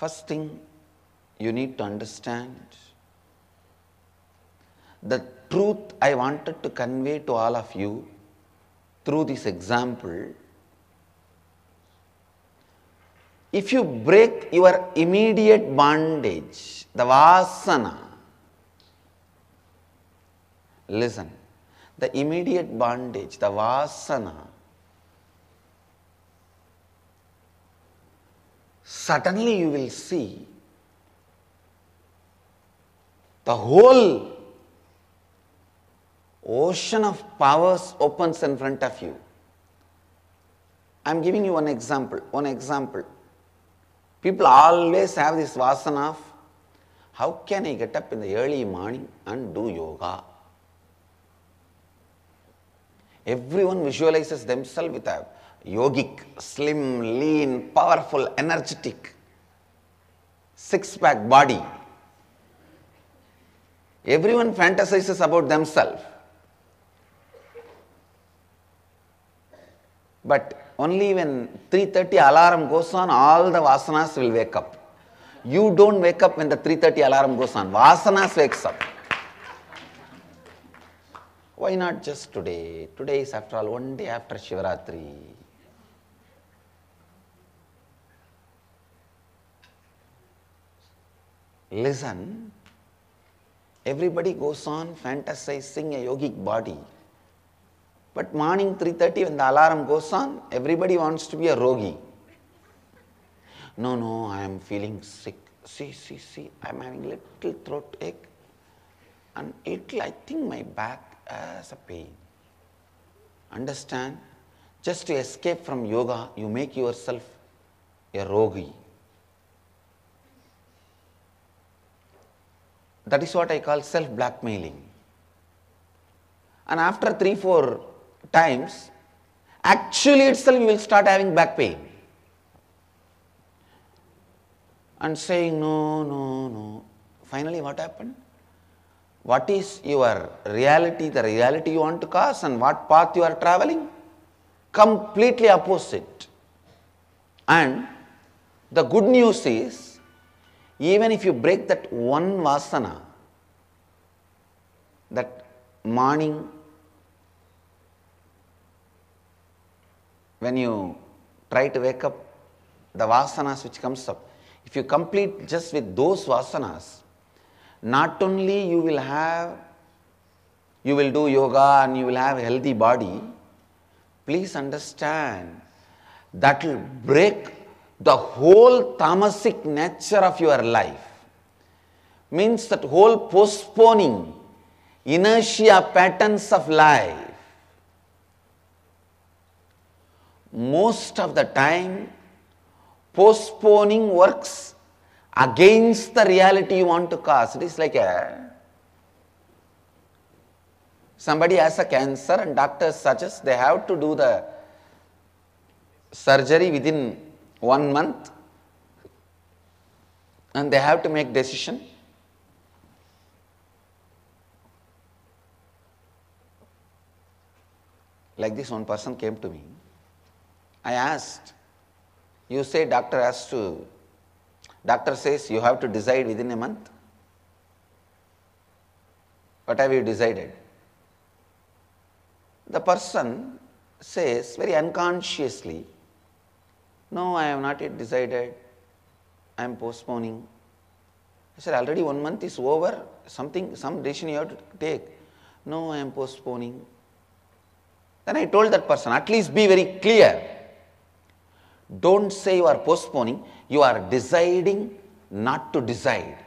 First thing you need to understand the truth I wanted to convey to all of you through this example. If you break your immediate bondage, the vasana, listen, the immediate bondage, the vasana, suddenly you will see the whole ocean of powers opens in front of you. I am giving you one example, one example. People always have this vasana of how can I get up in the early morning and do yoga? Everyone visualizes themselves with a yogic slim lean powerful energetic six pack body everyone fantasises about themself but only when three thirty alarm కోసం all the vasanas will wake up you don't wake up when the three thirty alarm కోసం vasanas wakes up why not just today Today is after all one day after Shivaratri. listen, everybody goes on fantasizing a yogic body. But morning 3.30 when the alarm goes on, everybody wants to be a rogi. No, no, I am feeling sick. See, see, see, I am having little throat ache and little, I think my back has a pain. Understand? Just to escape from yoga, you make yourself a rogi. That is what I call self blackmailing. And after three, four times, actually itself you will start having back pain. And saying, no, no, no. Finally, what happened? What is your reality, the reality you want to cause, and what path you are traveling? Completely opposite. And the good news is even if you break that one vasana, that morning when you try to wake up, the vasanas which comes up, if you complete just with those vasanas, not only you will have, you will do yoga and you will have a healthy body, please understand that will break the whole tamasic nature of your life means that whole postponing inertia patterns of life most of the time postponing works against the reality you want to cause it is like a somebody has a cancer and doctors suggest they have to do the surgery within one month and they have to make decision like this one person came to me i asked you say doctor has to doctor says you have to decide within a month what have you decided the person says very unconsciously no, I have not yet decided, I am postponing. I said, already one month is over, something, some decision you have to take. No, I am postponing. Then I told that person, at least be very clear. Do not say you are postponing, you are deciding not to decide.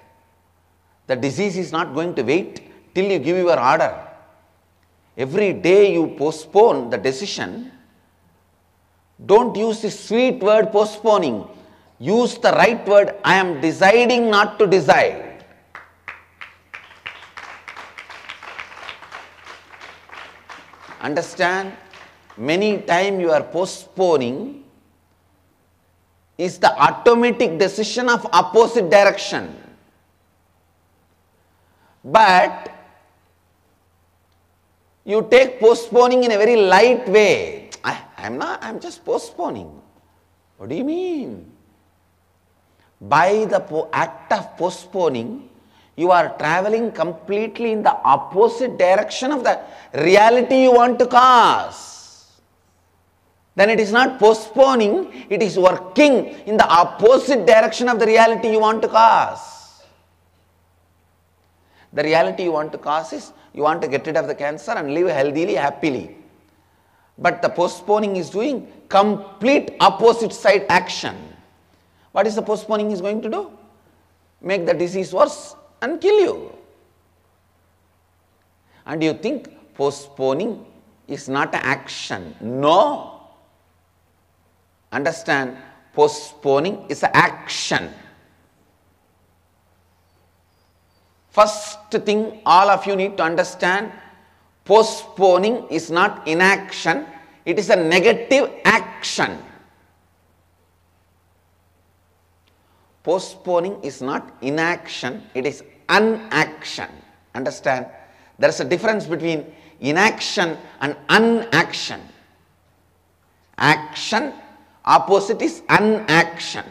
The disease is not going to wait till you give your order. Every day you postpone the decision, don't use the sweet word postponing. Use the right word, I am deciding not to decide. Understand? Many time you are postponing is the automatic decision of opposite direction. But you take postponing in a very light way. I'm not, I'm just postponing. What do you mean? By the act of postponing, you are traveling completely in the opposite direction of the reality you want to cause. Then it is not postponing, it is working in the opposite direction of the reality you want to cause. The reality you want to cause is you want to get rid of the cancer and live healthily, happily. But the postponing is doing complete opposite side action. What is the postponing is going to do? Make the disease worse and kill you. And you think postponing is not an action. No. Understand, postponing is an action. First thing all of you need to understand Postponing is not inaction, it is a negative action. Postponing is not inaction, it is unaction. Understand? There is a difference between inaction and unaction. Action, opposite is unaction.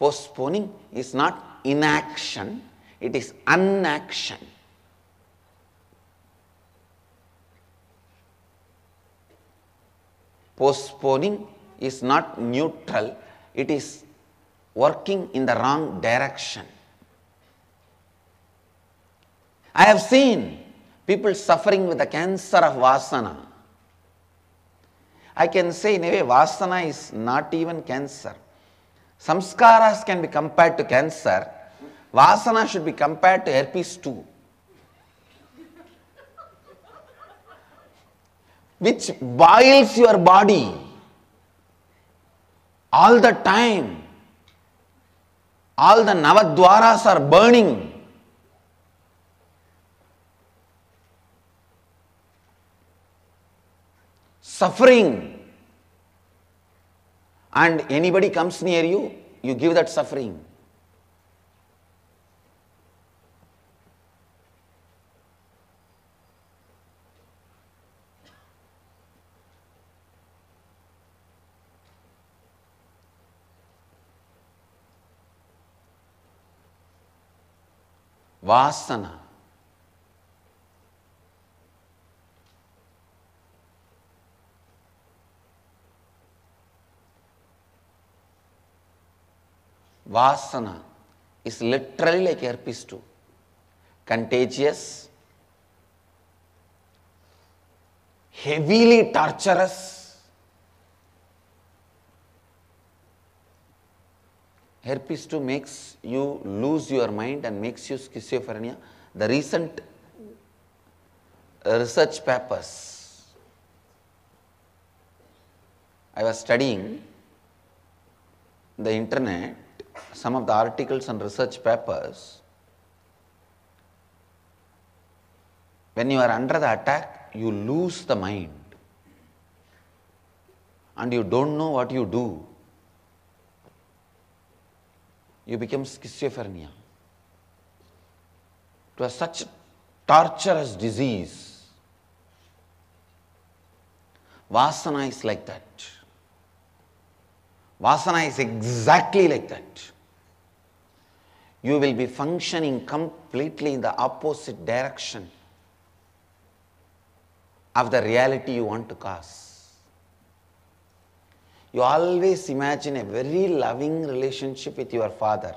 Postponing is not inaction, it is unaction. Postponing is not neutral, it is working in the wrong direction. I have seen people suffering with the cancer of vasana. I can say in a way, vasana is not even cancer. Samskaras can be compared to cancer. Vasana should be compared to herpes 2. Which boils your body all the time. All the Navadwaras are burning. Suffering and anybody comes near you, you give that suffering. Vasana Vasana is literally like herpes too. Contagious, heavily torturous. Herpes too makes you lose your mind and makes you schizophrenia. The recent research papers I was studying the internet some of the articles and research papers, when you are under the attack, you lose the mind and you don't know what you do. You become schizophrenia. It was such a torturous disease. Vasana is like that. Vasana is exactly like that. You will be functioning completely in the opposite direction of the reality you want to cause. You always imagine a very loving relationship with your father.